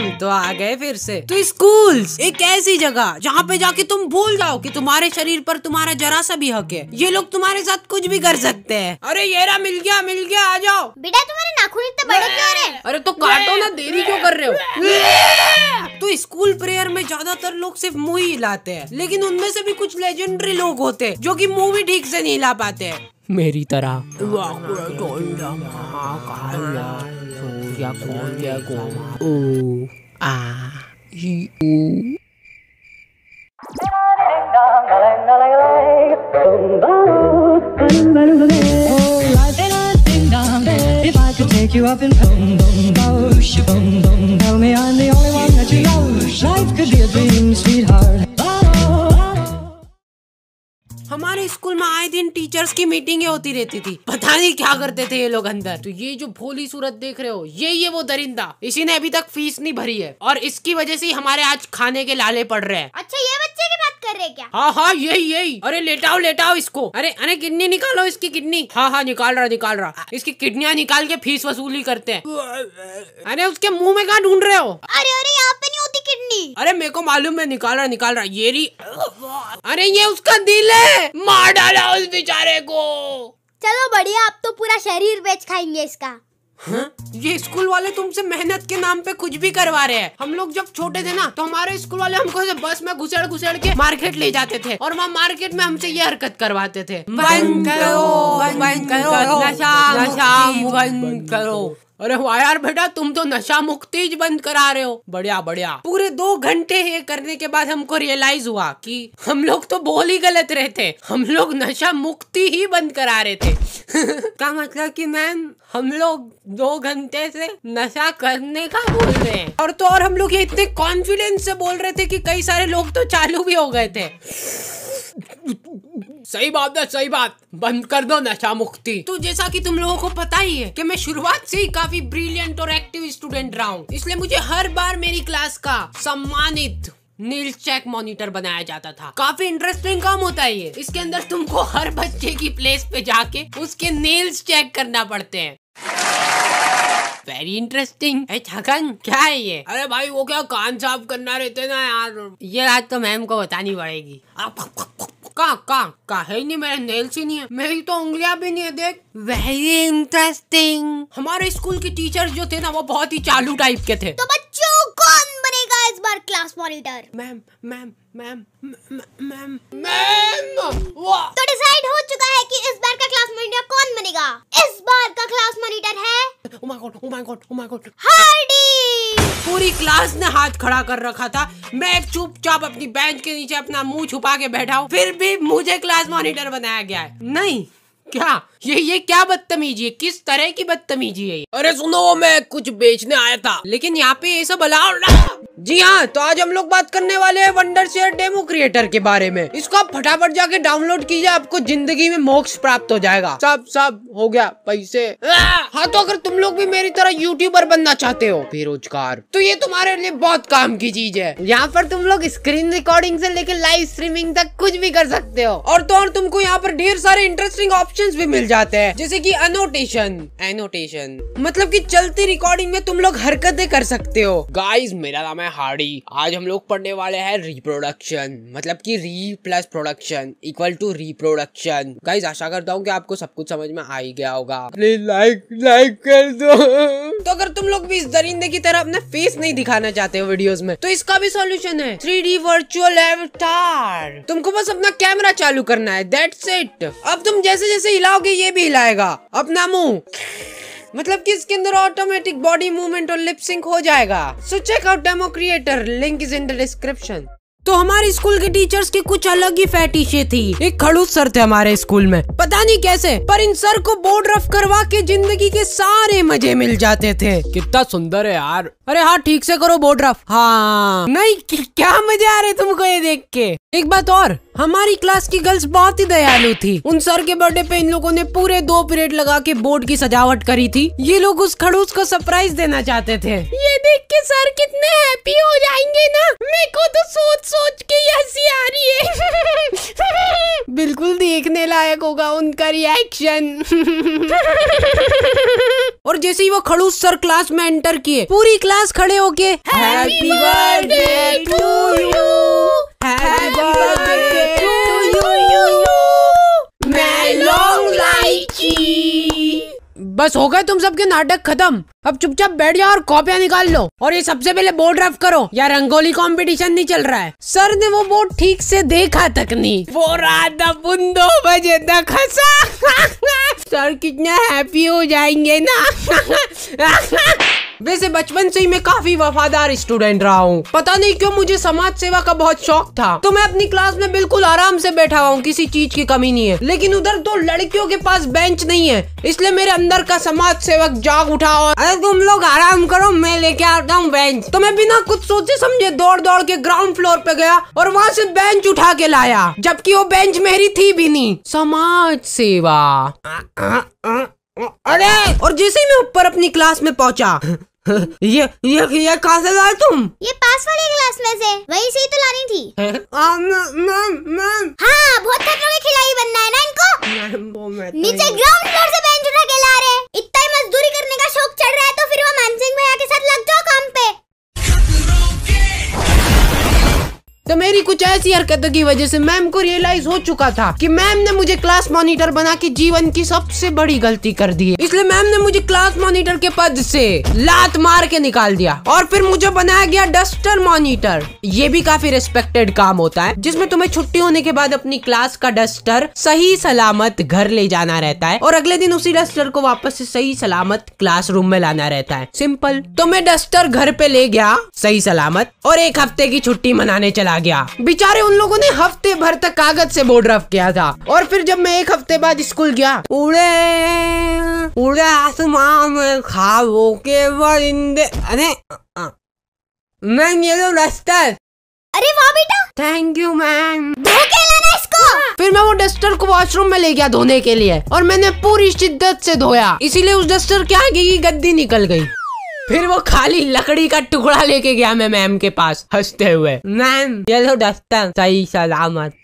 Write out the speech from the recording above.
हम्म, तो आ गए फिर से तो स्कूल एक ऐसी जगह जहाँ पे जाके तुम भूल जाओ कि तुम्हारे शरीर पर तुम्हारा जरा सा भी हक है ये लोग तुम्हारे साथ कुछ भी कर सकते हैं अरे येरा मिल गया मिल गया आ जाओ बेटा तुम्हारे नाखून इतने बड़े क्यों रहे अरे तो काटो ना देरी क्यों कर रहे हो तो स्कूल प्रेयर में ज्यादातर लोग सिर्फ मुंह ही हिलाते हैं लेकिन उनमें से भी कुछ लेजेंडरी लोग होते हैं जो कि मुंह भी ठीक से नहीं हिला पाते हैं मेरी तरह 越講越講，哦啊咦哦。Take you up in boom boom boom, boom boom. Tell me I'm the only one that you love. Life could be a dream. School में आए दिन टीचर्स की मीटिंग होती रहती थी पता नहीं क्या करते थे ये लोग अंदर तो ये जो भोली सूरत देख रहे हो ये ये वो दरिंदा इसी ने अभी तक फीस नहीं भरी है और इसकी वजह से हमारे आज खाने के लाले पड़ रहे हैं अच्छा ये बच्चे कर रहे क्या हाँ हाँ यही यही अरे लेटाओ लेटाओ इसको अरे अरे किडनी निकालो इसकी किडनी हाँ हाँ निकाल रहा निकाल रहा इसकी किडनियाँ निकाल के फीस वसूली करते हैं अरे उसके मुँह में कहाँ ढूंढ रहे हो अरे अरे यहाँ पे नहीं होती किडनी अरे मेरे को मालूम है निकाल रहा निकाल रहा ये री अरे ये उसका दिल है मार डाला उस बेचारे को चलो बढ़िया आप तो पूरा शरीर बेच खाएंगे इसका हाँ? ये स्कूल वाले तुमसे मेहनत के नाम पे कुछ भी करवा रहे हैं हम लोग जब छोटे थे ना तो हमारे स्कूल वाले हमको बस में घुसेड़ घुसेड़ के मार्केट ले जाते थे और वहाँ मार्केट में हमसे ये हरकत करवाते थे बंद करो बंद करो नशा नशा बंद करो अरे यार बेटा तुम तो नशा मुक्ति बंद करा रहे हो बढ़िया बढ़िया पूरे दो घंटे ये करने के बाद हमको रियलाइज हुआ कि हम लोग तो बोल ही गलत रहे थे हम लोग नशा मुक्ति ही बंद करा रहे थे का मतलब कि मैम हम लोग दो घंटे से नशा करने का बोल रहे हैं और तो और हम लोग ये इतने कॉन्फिडेंस से बोल रहे थे कि कई सारे लोग तो चालू भी हो गए थे सही बात है सही बात बंद कर दो नशा मुक्ति तो जैसा कि तुम लोगों को पता ही है कि मैं शुरुआत से ही काफी ब्रिलियंट और एक्टिव स्टूडेंट रहा हूँ इसलिए मुझे हर बार मेरी क्लास का सम्मानित नील चेक मॉनिटर बनाया जाता था काफी इंटरेस्टिंग काम होता है ये इसके अंदर तुमको हर बच्चे की प्लेस पे जाके उसके नील्स चेक करना पड़ते हैं वेरी इंटरेस्टिंग छगन क्या है ये अरे भाई वो क्या कान साफ करना रहते ना यार ये आज तो मैम को बतानी पड़ेगी आप कहाँ का है नहीं मेरे नेल्स ही नहीं है मेरी तो उंगलियां भी नहीं है देख वेरी इंटरेस्टिंग हमारे स्कूल के टीचर्स जो थे ना वो बहुत ही चालू टाइप के थे तो बच्चों कौन बनेगा इस बार class monitor ma'am ma'am ma'am ma'am ma'am तो डिसाइड हो चुका है कि इस बार का क्लास मॉनिटर कौन बनेगा इस बार का क्लास मॉनिटर है oh my god oh my god oh my god Hardy पूरी क्लास ने हाथ खड़ा कर रखा था मैं चुपचाप अपनी बेंच के नीचे अपना मुंह छुपा के बैठा हूँ फिर भी मुझे क्लास मॉनिटर बनाया गया है नहीं क्या ये ये क्या बदतमीजी है किस तरह की बदतमीजी है अरे सुनो मैं कुछ बेचने आया था लेकिन यहाँ पे ये सब अलाउड जी हाँ तो आज हम लोग बात करने वाले हैं वंडर शेयर डेमो क्रिएटर के बारे में इसको आप फटाफट जाके डाउनलोड कीजिए आपको जिंदगी में मोक्ष प्राप्त हो जाएगा सब सब हो गया पैसे हाँ तो अगर तुम लोग भी मेरी तरह यूट्यूबर बनना चाहते हो बेरोजगार तो ये तुम्हारे लिए बहुत काम की चीज है यहाँ पर तुम लोग स्क्रीन रिकॉर्डिंग ऐसी लेकर लाइव स्ट्रीमिंग तक कुछ भी कर सकते हो और तो और तुमको यहाँ पर ढेर सारे इंटरेस्टिंग ऑप्शन भी मिल जाते हैं जैसे की अनोटेशन एनोटेशन मतलब की चलती रिकॉर्डिंग में तुम लोग हरकते कर सकते हो गाइज मेरा नाम है हार्डी आज हम लोग पढ़ने वाले हैं रिप्रोडक्शन मतलब कि re plus production equal to reproduction guys आशा करता हूँ कि आपको सब कुछ समझ में आ ही गया होगा लाइक लाइक कर दो तो अगर तुम लोग भी इस दरिंदे की तरह अपना फेस नहीं दिखाना चाहते हो वीडियोस में तो इसका भी सॉल्यूशन है थ्री डी वर्चुअल एवटार तुमको बस अपना कैमरा चालू करना है दैट्स इट अब तुम जैसे जैसे हिलाओगे ये भी हिलाएगा अपना मुंह मतलब कि इसके अंदर ऑटोमेटिक बॉडी मूवमेंट और लिपसिंग हो जाएगा so check out demo creator link is in the description तो हमारे स्कूल के टीचर्स की कुछ अलग ही फैटिशे थी एक खड़ूस सर थे हमारे स्कूल में पता नहीं कैसे पर इन सर को बोर्ड रफ करवा के जिंदगी के सारे मजे मिल जाते थे कितना सुंदर है यार अरे हाँ ठीक से करो बोर्ड रफ हाँ नहीं क्या मजे आ रहे तुमको ये देख के एक बात और हमारी क्लास की गर्ल्स बहुत ही दयालु थी उन सर के बर्थडे पे इन लोगों ने पूरे दो पीरियड लगा के बोर्ड की सजावट करी थी ये लोग उस खड़ूस को सरप्राइज देना चाहते थे ये देख के सर कितने हैप्पी हो जाएंगे ना मेरे को तो सोच सोच के हंसी आ रही है बिल्कुल देखने लायक होगा उनका रिएक्शन और जैसे ही वो खड़ूस सर क्लास में एंटर किए पूरी क्लास खड़े होके हैप्पी बर्थडे टू यू बस हो गए तुम सबके नाटक खत्म अब चुपचाप बैठ जाओ और कॉपियां निकाल लो और ये सबसे पहले बोर्ड रफ करो या रंगोली कंपटीशन नहीं चल रहा है सर ने वो बोर्ड ठीक से देखा तक नहीं वो रात बुंदो दो बजे तक हंसा सर कितना हैप्पी हो जाएंगे ना वैसे बचपन से ही मैं काफी वफादार स्टूडेंट रहा हूँ पता नहीं क्यों मुझे समाज सेवा का बहुत शौक था तो मैं अपनी क्लास में बिल्कुल आराम से बैठा हुआ हूँ किसी चीज की कमी नहीं है लेकिन उधर तो लड़कियों के पास बेंच नहीं है इसलिए मेरे अंदर का समाज सेवक जाग उठा और अरे तुम लोग आराम करो मैं लेके आता हूँ बेंच तो मैं बिना कुछ सोचे समझे दौड़ दौड़ के ग्राउंड फ्लोर पे गया और वहाँ से बेंच उठा के लाया जबकि वो बेंच मेरी थी भी नहीं समाज सेवा अरे और जैसे ही मैं ऊपर अपनी क्लास में पहुंचा ये ये ये कहाँ से लाए तुम ये पास वाले क्लास में से वही से ही तो लानी थी हाँ बहुत खतरों के खिलाड़ी बनना है ना इनको तो नीचे ग्राउंड फ्लोर से बेंच उठा के ला रहे इतना ही मजदूरी करने का शौक चढ़ रहा है तो फिर वो मानसिंह भैया के साथ लग तो मेरी कुछ ऐसी हरकतों की वजह से मैम को रियलाइज हो चुका था कि मैम ने मुझे क्लास मॉनिटर बना के जीवन की सबसे बड़ी गलती कर दी है इसलिए मैम ने मुझे क्लास मॉनिटर के पद से लात मार के निकाल दिया और फिर मुझे बनाया गया डस्टर मॉनिटर ये भी काफी रिस्पेक्टेड काम होता है जिसमे तुम्हें छुट्टी होने के बाद अपनी क्लास का डस्टर सही सलामत घर ले जाना रहता है और अगले दिन उसी डस्टर को वापस से सही सलामत क्लास में लाना रहता है सिंपल तो मैं डस्टर घर पे ले गया सही सलामत और एक हफ्ते की छुट्टी मनाने चला गया बेचारे उन लोगों ने हफ्ते भर तक कागज से बोर्ड रफ किया था और फिर जब मैं एक हफ्ते बाद स्कूल गया उड़े उड़े आसमान में खाबो के वरिंदे अरे मैम ये लो डस्टर अरे वाह बेटा थैंक यू मैम फिर मैं वो डस्टर को वॉशरूम में ले गया धोने के लिए और मैंने पूरी शिद्दत से धोया इसीलिए उस डस्टर के आगे की गद्दी निकल गई फिर वो खाली लकड़ी का टुकड़ा लेके गया मैं मैम के पास हंसते हुए मैम ये लो डस्टर सही सलामत